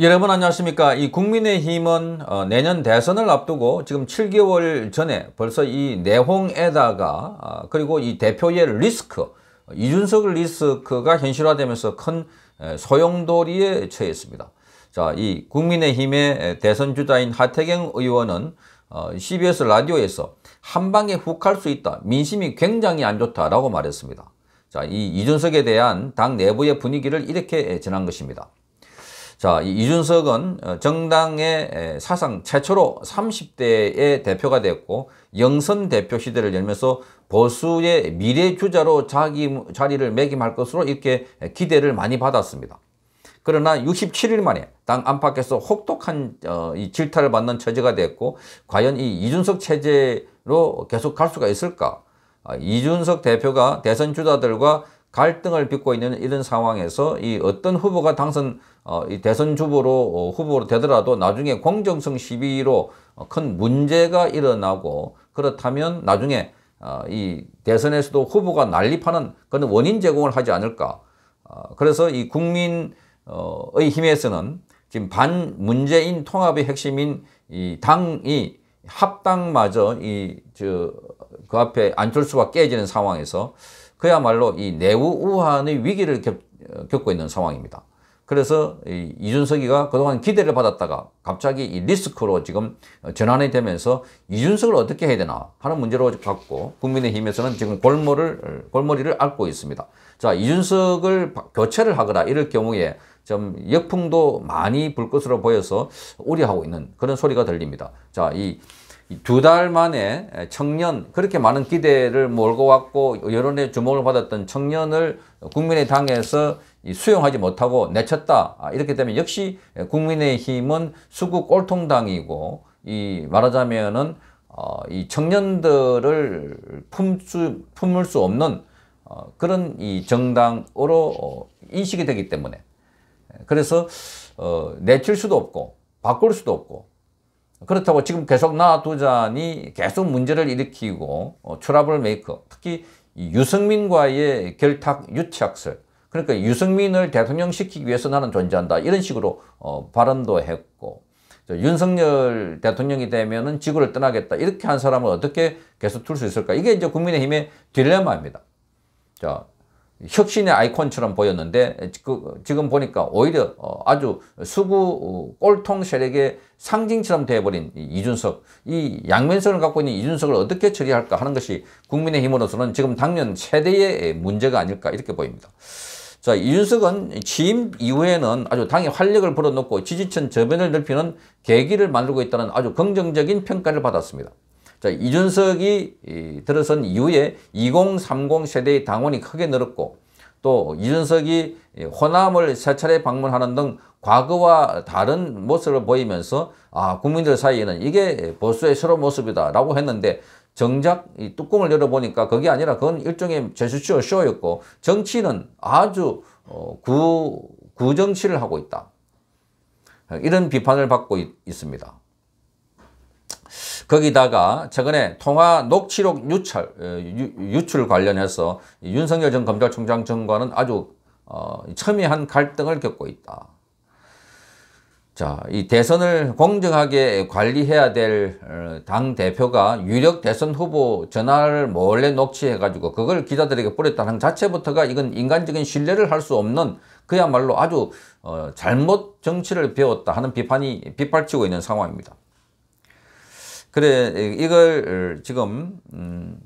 여러분 안녕하십니까 이 국민의힘은 어, 내년 대선을 앞두고 지금 7개월 전에 벌써 이 내홍에다가 어, 그리고 이 대표의 리스크 이준석 리스크가 현실화되면서 큰 소용돌이에 처했습니다 자 이 국민의힘의 대선 주자인 하태경 의원은 어, CBS 라디오에서 한방에 훅할수 있다 민심이 굉장히 안 좋다라고 말했습니다 자 이 이준석에 대한 당 내부의 분위기를 이렇게 전한 것입니다 자, 이준석은 어, 정당의 사상 최초로 30대의 대표가 됐고 영선 대표 시대를 열면서 보수의 미래주자로 자기 자리를 매김할 것으로 이렇게 기대를 많이 받았습니다. 그러나 67일 만에 당 안팎에서 혹독한 어, 질타를 받는 처지가 됐고 과연 이 이준석 체제로 계속 갈 수가 있을까? 아, 이준석 대표가 대선 주자들과 갈등을 빚고 있는 이런 상황에서 이 어떤 후보가 당선 어, 이 대선 주보로 어, 후보로 되더라도 나중에 공정성 시비로 어, 큰 문제가 일어나고 그렇다면 나중에 어, 이 대선에서도 후보가 난립하는 그런 원인 제공을 하지 않을까. 어, 그래서 이 국민의 어, 힘에서는 지금 반문재인 통합의 핵심인 이 당이 합당마저 이 저 그 앞에 안철수가 깨지는 상황에서 그야말로 이 내우 우한의 위기를 겪, 어, 겪고 있는 상황입니다. 그래서 이 이준석이가 그동안 기대를 받았다가 갑자기 이 리스크로 지금 전환이 되면서 이준석을 어떻게 해야 되나 하는 문제로 갖고 국민의힘에서는 지금 골머를, 리 골머리를 앓고 있습니다. 자, 이준석을 교체를 하거나 이럴 경우에 좀 역풍도 많이 불 것으로 보여서 우려하고 있는 그런 소리가 들립니다. 자, 이 두 달 만에 청년, 그렇게 많은 기대를 몰고 왔고 여론의 주목을 받았던 청년을 국민의당에서 수용하지 못하고 내쳤다. 아, 이렇게 되면 역시 국민의힘은 수국 꼴통당이고 이 말하자면은 어, 이 청년들을 품수, 품을 수 없는 어, 그런 이 정당으로 어, 인식이 되기 때문에 예, 그래서 어, 내칠 수도 없고 바꿀 수도 없고 그렇다고 지금 계속 놔두자니 계속 문제를 일으키고 어, 트러블 메이커 특히 유승민과의 결탁 유착설 그러니까 유승민을 대통령 시키기 위해서 나는 존재한다 이런 식으로 어, 발언도 했고 윤석열 대통령이 되면은 지구를 떠나겠다 이렇게 한 사람을 어떻게 계속 둘 수 있을까 이게 이제 국민의힘의 딜레마입니다. 자 혁신의 아이콘처럼 보였는데 그 지금 보니까 오히려 어, 아주 수구 어, 꼴통 세력의 상징처럼 되어버린 이준석 이 양면성을 갖고 있는 이준석을 어떻게 처리할까 하는 것이 국민의힘으로서는 지금 당면 최대의 문제가 아닐까 이렇게 보입니다. 자 이준석은 취임 이후에는 아주 당의 활력을 불어넣고 지지층 저변을 넓히는 계기를 만들고 있다는 아주 긍정적인 평가를 받았습니다. 자, 이준석이 들어선 이후에 2030 세대의 당원이 크게 늘었고 또 이준석이 호남을 세 차례 방문하는 등 과거와 다른 모습을 보이면서 아 국민들 사이에는 이게 보수의 새로운 모습이다 라고 했는데 정작 이 뚜껑을 열어보니까 그게 아니라 그건 일종의 제스처 쇼였고 정치는 아주 어, 구, 구정치를 하고 있다 이런 비판을 받고 있, 있습니다 거기다가 최근에 통화 녹취록 유출, 어, 유출 관련해서 윤석열 전 검찰총장 전과는 아주 어, 첨예한 갈등을 겪고 있다. 자, 이 대선을 공정하게 관리해야 될당 어, 대표가 유력 대선 후보 전화를 몰래 녹취해가지고 그걸 기자들에게 뿌렸다는 자체부터가 이건 인간적인 신뢰를 할 수 없는 그야말로 아주 어, 잘못 정치를 배웠다 하는 비판이 빗발치고 있는 상황입니다. 그래 이걸 어, 지금 음,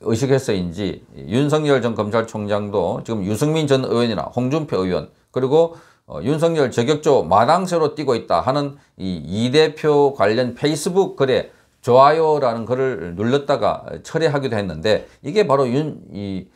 의식해서인지 윤석열 전 검찰총장도 지금 유승민 전 의원이나 홍준표 의원 그리고 어, 윤석열 저격조 마당새로 뛰고 있다 하는 이이 대표 관련 페이스북 글에 좋아요라는 글을 눌렀다가 철회하기도 했는데 이게 바로 윤, 이,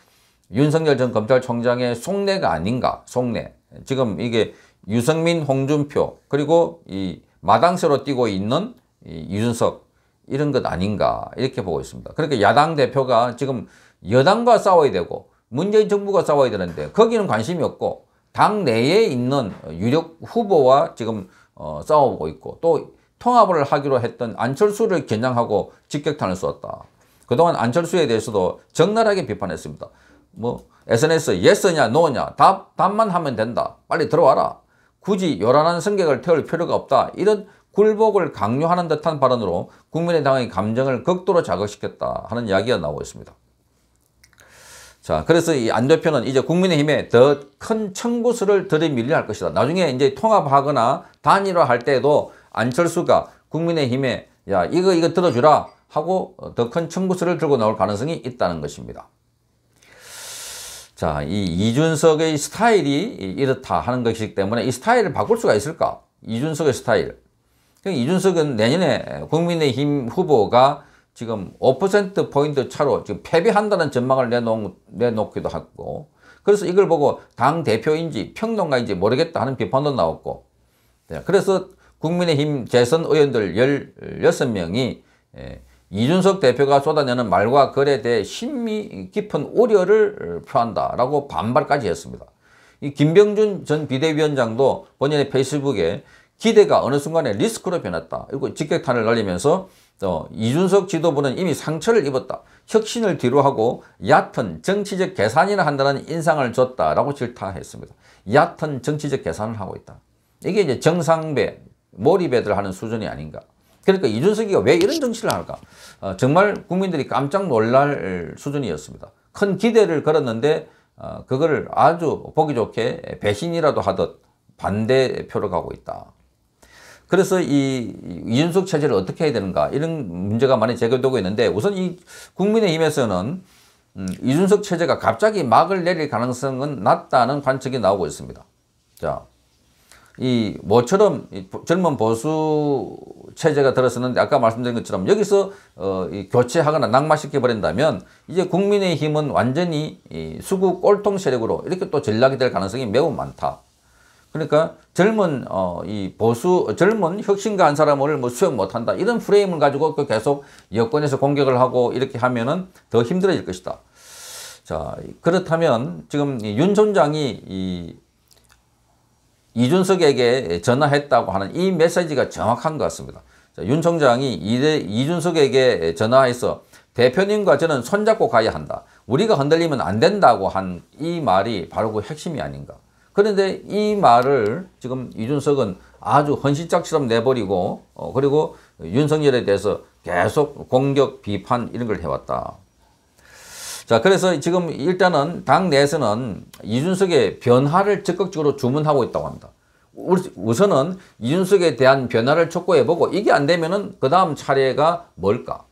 윤석열 전 검찰총장의 속내가 아닌가 속내 지금 이게 유승민 홍준표 그리고 이 마당새로 뛰고 있는 이준석 이런 것 아닌가 이렇게 보고 있습니다. 그러니까 야당 대표가 지금 여당과 싸워야 되고 문재인 정부가 싸워야 되는데 거기는 관심이 없고 당 내에 있는 유력 후보와 지금 어, 싸우고 있고 또 통합을 하기로 했던 안철수를 겨냥하고 직격탄을 쏘았다. 그동안 안철수에 대해서도 적나라하게 비판했습니다. 뭐 SNS 예스냐 노냐 답, 답만 하면 된다. 빨리 들어와라. 굳이 요란한 성격을 태울 필요가 없다. 이런 굴복을 강요하는 듯한 발언으로 국민의당의 감정을 극도로 자극시켰다 하는 이야기가 나오고 있습니다. 자, 그래서 이안 대표는 이제 국민의힘에 더 큰 청구수를 들이밀려 할 것이다. 나중에 이제 통합하거나 단일화할 때에도 안철수가 국민의힘에 야 이거 이거 들어주라 하고 더 큰 청구수를 들고 나올 가능성이 있다는 것입니다. 자, 이 이준석의 스타일이 이렇다 하는 것이기 때문에 이 스타일을 바꿀 수가 있을까? 이준석의 스타일. 그러니까 이준석은 내년에 국민의힘 후보가 지금 5%포인트 차로 지금 패배한다는 전망을 내놓, 내놓기도 하고 그래서 이걸 보고 당대표인지 평론가인지 모르겠다 하는 비판도 나왔고 네, 그래서 국민의힘 재선 의원들 16명이 예, 이준석 대표가 쏟아내는 말과 글에 대해 심미 깊은 우려를 표한다라고 반발까지 했습니다. 이 김병준 전 비대위원장도 본인의 페이스북에 기대가 어느 순간에 리스크로 변했다. 그리고 직격탄을 날리면서 어, 이준석 지도부는 이미 상처를 입었다. 혁신을 뒤로하고 얕은 정치적 계산이나 한다는 인상을 줬다라고 질타했습니다. 얕은 정치적 계산을 하고 있다. 이게 이제 정상배, 몰입배들 하는 수준이 아닌가. 그러니까 이준석이가 왜 이런 정치를 할까? 어, 정말 국민들이 깜짝 놀랄 수준이었습니다. 큰 기대를 걸었는데 어, 그거를 아주 보기 좋게 배신이라도 하듯 반대표로 가고 있다. 그래서 이 이준석 체제를 어떻게 해야 되는가 이런 문제가 많이 제기되고 있는데 우선 이 국민의힘에서는 음, 이준석 체제가 갑자기 막을 내릴 가능성은 낮다는 관측이 나오고 있습니다. 자, 이뭐처럼이 젊은 보수 체제가 들어서는데 아까 말씀드린 것처럼 여기서 어, 이 교체하거나 낙마시켜 버린다면 이제 국민의힘은 완전히 이 수구 꼴통 세력으로 이렇게 또 전락이 될 가능성이 매우 많다. 그러니까 젊은 어, 이 보수 젊은 혁신가 한 사람을 뭐 수용 못한다 이런 프레임을 가지고 그 계속 여권에서 공격을 하고 이렇게 하면은 더 힘들어질 것이다. 자 그렇다면 지금 윤 총장이 이 이준석에게 전화했다고 하는 이 메시지가 정확한 것 같습니다. 자, 윤 총장이 이래, 이준석에게 전화해서 대표님과 저는 손잡고 가야 한다. 우리가 흔들리면 안 된다고 한 이 말이 바로 그 핵심이 아닌가. 그런데 이 말을 지금 이준석은 아주 헌신짝처럼 내버리고 어, 그리고 윤석열에 대해서 계속 공격 비판 이런 걸 해왔다. 자 그래서 지금 일단은 당 내에서는 이준석의 변화를 적극적으로 주문하고 있다고 합니다. 우선은 이준석에 대한 변화를 촉구해보고 이게 안 되면은 그 다음 차례가 뭘까?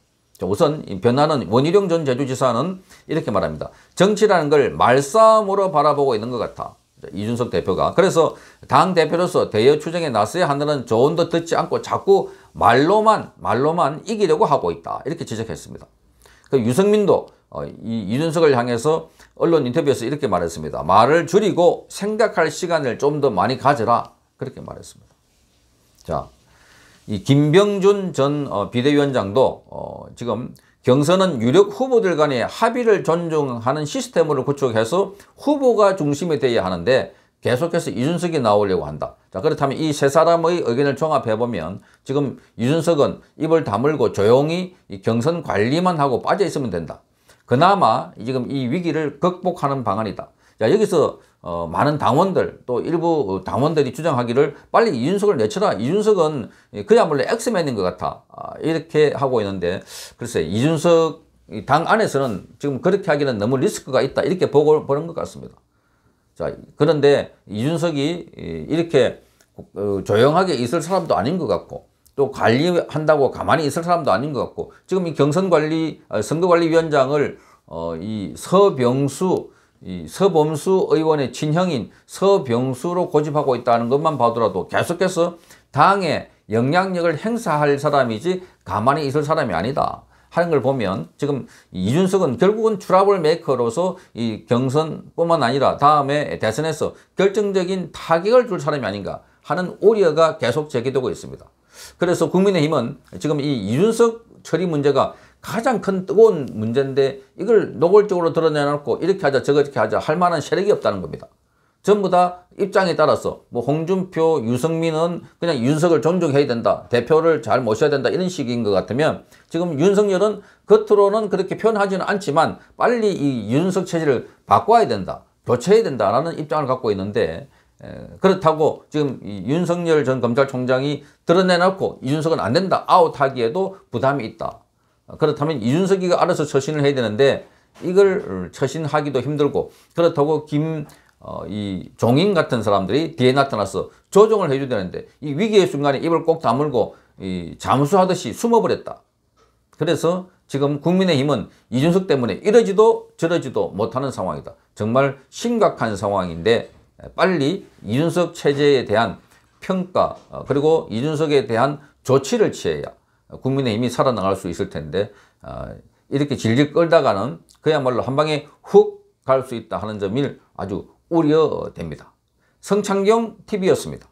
우선 변화는 원희룡 전 제주지사는 이렇게 말합니다. 정치라는 걸 말싸움으로 바라보고 있는 것 같아. 이준석 대표가. 그래서 당 대표로서 대여 추정에 나서야 한다는 조언도 듣지 않고 자꾸 말로만 말로만 이기려고 하고 있다. 이렇게 지적했습니다. 그 유승민도 어, 이, 이준석을 향해서 언론 인터뷰에서 이렇게 말했습니다. 말을 줄이고 생각할 시간을 좀 더 많이 가져라. 그렇게 말했습니다. 자, 이 김병준 전 어, 비대위원장도 어, 지금 경선은 유력 후보들 간의 합의를 존중하는 시스템으로 구축해서 후보가 중심이 돼야 하는데 계속해서 이준석이 나오려고 한다. 자 그렇다면 이 세 사람의 의견을 종합해보면 지금 이준석은 입을 다물고 조용히 경선 관리만 하고 빠져 있으면 된다. 그나마 지금 이 위기를 극복하는 방안이다. 자 여기서 어, 많은 당원들 또 일부 당원들이 주장하기를 빨리 이준석을 내쳐라 이준석은 그야말로 엑스맨인 것 같아 아, 이렇게 하고 있는데 글쎄 이준석 당 안에서는 지금 그렇게 하기는 너무 리스크가 있다 이렇게 보고 보는 것 같습니다 자 그런데 이준석이 이렇게 어, 조용하게 있을 사람도 아닌 것 같고 또 관리한다고 가만히 있을 사람도 아닌 것 같고 지금 이 경선관리 어, 선거관리위원장을 어, 이 서병수 이 서범수 의원의 친형인 서병수로 고집하고 있다는 것만 봐더라도 계속해서 당에 영향력을 행사할 사람이지 가만히 있을 사람이 아니다. 하는 걸 보면 지금 이준석은 결국은 트러블 메이커로서 이 경선뿐만 아니라 다음에 대선에서 결정적인 타격을 줄 사람이 아닌가 하는 우려가 계속 제기되고 있습니다. 그래서 국민의힘은 지금 이 이준석 처리 문제가 가장 큰 뜨거운 문제인데 이걸 노골적으로 드러내놓고 이렇게 하자 저렇게 하자 할 만한 세력이 없다는 겁니다. 전부 다 입장에 따라서 뭐 홍준표, 유승민은 그냥 윤석을 존중해야 된다. 대표를 잘 모셔야 된다. 이런 식인 것 같으면 지금 윤석열은 겉으로는 그렇게 표현하지는 않지만 빨리 이 윤석 체제를 바꿔야 된다. 교체해야 된다라는 입장을 갖고 있는데 그렇다고 지금 윤석열 전 검찰총장이 드러내놓고 이준석은 안 된다. 아웃하기에도 부담이 있다. 그렇다면 이준석이가 알아서 처신을 해야 되는데 이걸 처신하기도 힘들고 그렇다고 김, 어, 이 종인 같은 사람들이 뒤에 나타나서 조정을 해줘야 되는데 이 위기의 순간에 입을 꼭 다물고 이 잠수하듯이 숨어버렸다. 그래서 지금 국민의힘은 이준석 때문에 이러지도 저러지도 못하는 상황이다. 정말 심각한 상황인데 빨리 이준석 체제에 대한 평가 어, 그리고 이준석에 대한 조치를 취해야 국민의힘이 살아나갈 수 있을 텐데 아, 이렇게 질질 끌다가는 그야말로 한 방에 훅 갈 수 있다 하는 점이 아주 우려됩니다. 성창경 TV였습니다.